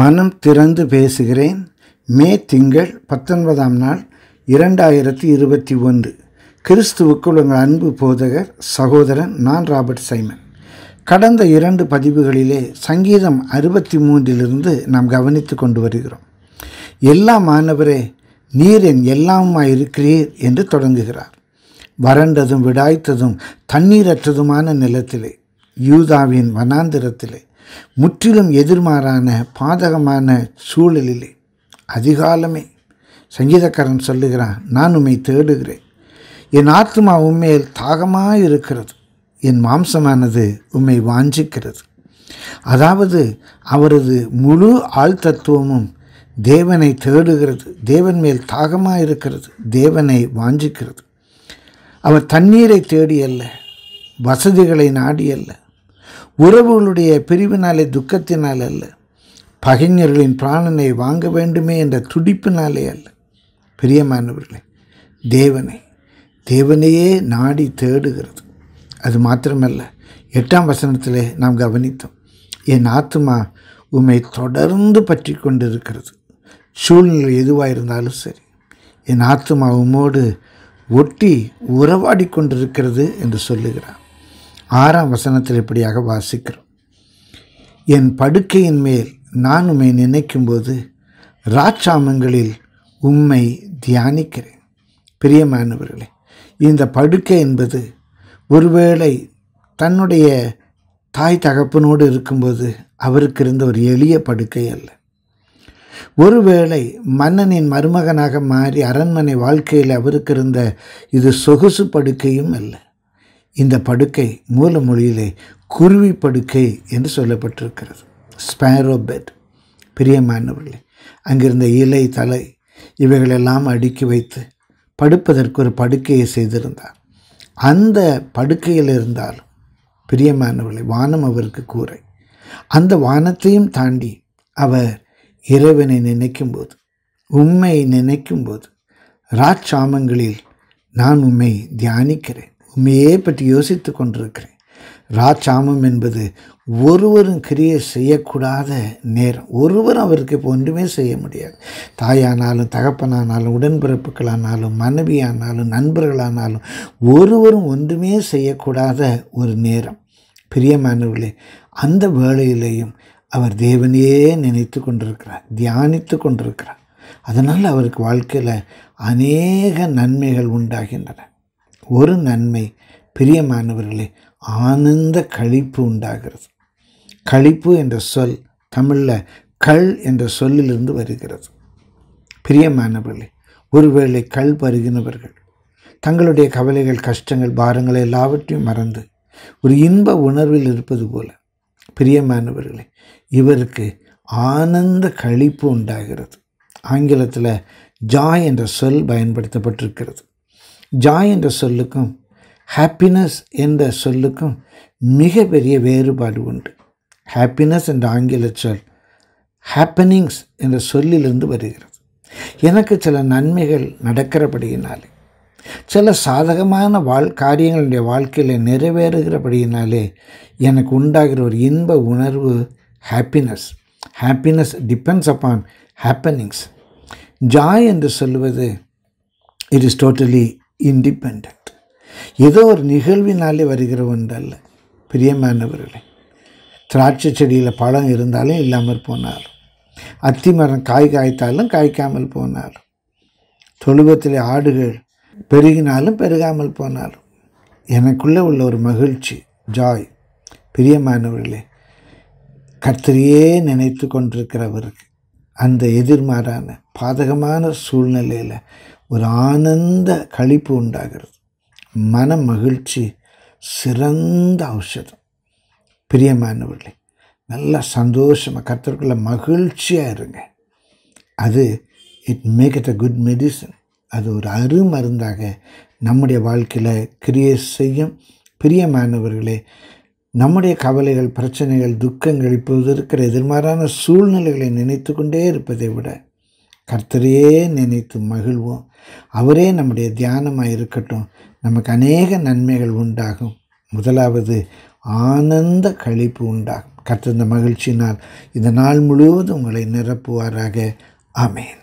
மனம் திறந்து பேசுகிறேன் மே திங்கள் பத்தொன்பதாம் நாள் இரண்டாயிரத்தி இருபத்தி ஒன்று கிறிஸ்துவுக்குள் உங்கள் அன்பு போதகர் சகோதரன் நான் ராபர்ட் சைமன் கடந்த இரண்டு பதிவுகளிலே சங்கீதம் அறுபத்தி மூன்றிலிருந்து நாம் கவனித்து கொண்டு வருகிறோம் எல்லா மாணவரே நீர் என் எல்லாமாய் இருக்கிறீர் என்று தொடங்குகிறார் வறண்டதும் விடாய்த்ததும் தண்ணீரற்றதுமான நிலத்திலே யூதாவின் வனாந்திரத்திலே முற்றிலும் எதிர்மாறான பாதகமான சூழலிலே அதிகாலமே சங்கீதக்காரன் சொல்லுகிறான் நான் உம்மை தேடுகிறேன் என் ஆத்மா உண்மையில் தாகமாக இருக்கிறது என் மாம்சமானது உம்மை வாஞ்சிக்கிறது அதாவது அவரது முழு ஆழ்தத்துவமும் தேவனை தேடுகிறது தேவன் மேல் தாகமாக இருக்கிறது தேவனை வாஞ்சிக்கிறது அவர் தண்ணீரை தேடி அல்ல வசதிகளை நாடி அல்ல உறவுகளுடைய பிரிவினாலே துக்கத்தினால் அல்ல பகைஞர்களின் பிராணனை வாங்க வேண்டுமே என்ற துடிப்பினாலே அல்ல பிரியமானவர்களே தேவனை தேவனையே நாடி தேடுகிறது அது மாத்திரமல்ல எட்டாம் வசனத்தில் நாம் கவனித்தோம் என் ஆத்மா உம்மை தொடர்ந்து பற்றி கொண்டிருக்கிறது சூழ்நிலை எதுவாக இருந்தாலும் சரி என் ஆத்மா உம்மோடு ஒட்டி உறவாடி கொண்டிருக்கிறது என்று சொல்லுகிறான் ஆறாம் வசனத்தில் இப்படியாக வாசிக்கிறோம் என் படுக்கையின் மேல் நான் உம்மை நினைக்கும்போது ராட்சாமங்களில் உம்மை தியானிக்கிறேன் பிரியமானவர்களே இந்த படுக்கை என்பது ஒருவேளை தன்னுடைய தாய் தகப்பனோடு இருக்கும்போது அவருக்கு இருந்த ஒரு எளிய படுக்கை அல்ல ஒருவேளை மன்னனின் மருமகனாக மாறி அரண்மனை வாழ்க்கையில் அவருக்கு இருந்த இது சொகுசு படுக்கையும் அல்ல இந்த படுக்கை மூல மொழியிலே குருவி படுக்கை என்று சொல்லப்பட்டிருக்கிறது ஸ்பேரோ பெட் பிரியமானவர்களே அங்கிருந்த இலை தலை இவைகளெல்லாம் அடுக்கி வைத்து படுப்பதற்கு ஒரு படுக்கையை செய்திருந்தார் அந்த படுக்கையில் இருந்தாலும் பிரியமானவர்களை வானம் அவருக்கு கூரை அந்த வானத்தையும் தாண்டி அவர் இறைவனை நினைக்கும்போது உண்மை நினைக்கும்போது ராட்சாமங்களில் நான் உண்மை தியானிக்கிறேன் உண்மையே பற்றி யோசித்து கொண்டிருக்கிறேன் ராச்சாமம் என்பது ஒருவரும் கிரியை செய்யக்கூடாத நேரம் ஒருவரும் அவருக்கு இப்போ ஒன்றுமே செய்ய முடியாது தாயானாலும் தகப்பனானாலும் உடன்பிறப்புகளானாலும் மனைவியானாலும் நண்பர்களானாலும் ஒருவரும் ஒன்றுமே செய்யக்கூடாத ஒரு நேரம் பிரியமானவர்களே அந்த வேளையிலேயும் அவர் தேவனையே நினைத்து கொண்டிருக்கிறார் தியானித்து கொண்டிருக்கிறார் அதனால் அவருக்கு வாழ்க்கையில் அநேக நன்மைகள் உண்டாகின்றன ஒரு நன்மை பிரியமானவர்களே ஆனந்த கழிப்பு உண்டாகிறது கழிப்பு என்ற சொல் தமிழில் கள் என்ற சொல்லிலிருந்து வருகிறது பிரியமானவர்களே ஒருவேளை கள் பருகினவர்கள் தங்களுடைய கவலைகள் கஷ்டங்கள் பாரங்கள் எல்லாவற்றையும் மறந்து ஒரு இன்ப உணர்வில் இருப்பது போல பிரியமானவர்களே இவருக்கு ஆனந்த கழிப்பு உண்டாகிறது ஆங்கிலத்தில் ஜாய் என்ற சொல் பயன்படுத்தப்பட்டிருக்கிறது ஜாய் என்ற சொல்லுக்கும் ஹாப்பினஸ் என்ற சொல்லுக்கும் மிகப்பெரிய வேறுபாடு உண்டு ஹாப்பினஸ் என்ற ஆங்கில சொல் ஹாப்பனிங்ஸ் என்ற சொல்லிலிருந்து வருகிறது எனக்கு சில நன்மைகள் நடக்கிறபடியினாலே சில சாதகமான வாழ் காரியங்களுடைய வாழ்க்கையில் நிறைவேறுகிறபடியினாலே எனக்கு உண்டாகிற ஒரு இன்ப உணர்வு happiness happiness depends upon happenings joy என்று சொல்வது இட் இஸ் டோட்டலி இண்டிபெண்ட் ஏதோ ஒரு நிகழ்வினாலே வருகிற ஒன்றல்ல பிரியமானவர்களே திராட்சை செடியில் பழம் இருந்தாலும் இல்லாமல் போனாலும் அத்தி மரம் காய் காய்த்தாலும் காய்க்காமல் போனாலும் தொழுவத்தில் ஆடுகள் பெருகினாலும் பெருகாமல் போனாலும் எனக்குள்ளே உள்ள ஒரு மகிழ்ச்சி ஜாய் பிரியமானவர்களே கர்த்தரையே நினைத்து கொண்டிருக்கிறவருக்கு அந்த எதிர்மாறான பாதகமான சூழ்நிலையில் ஒரு ஆனந்த கழிப்பு உண்டாகிறது மன மகிழ்ச்சி சிறந்த ஔஷதம் பிரியமானவர்களே நல்லா சந்தோஷமாக கத்தருக்குள்ள மகிழ்ச்சியாக இருங்க அது it make it a good medicine அது ஒரு அருமருந்தாக நம்முடைய வாழ்க்கையில் கிரியை செய்யும் பிரியமானவர்களே நம்முடைய கவலைகள் பிரச்சனைகள் துக்கங்கள் இப்போது இருக்கிற எதிர்மாறான சூழ்நிலைகளை நினைத்து கொண்டே இருப்பதை விட கர்த்தரையே நினைத்து மகிழ்வோம் அவரே நம்முடைய தியானமாக இருக்கட்டும் நமக்கு அநேக நன்மைகள் உண்டாகும் முதலாவது ஆனந்த கழிப்பு உண்டாகும் கர்த்தர் இந்த மகிழ்ச்சியினால் இந்த நாள் முழுவதும் உங்களை நிரப்புவாராக ஆமேன்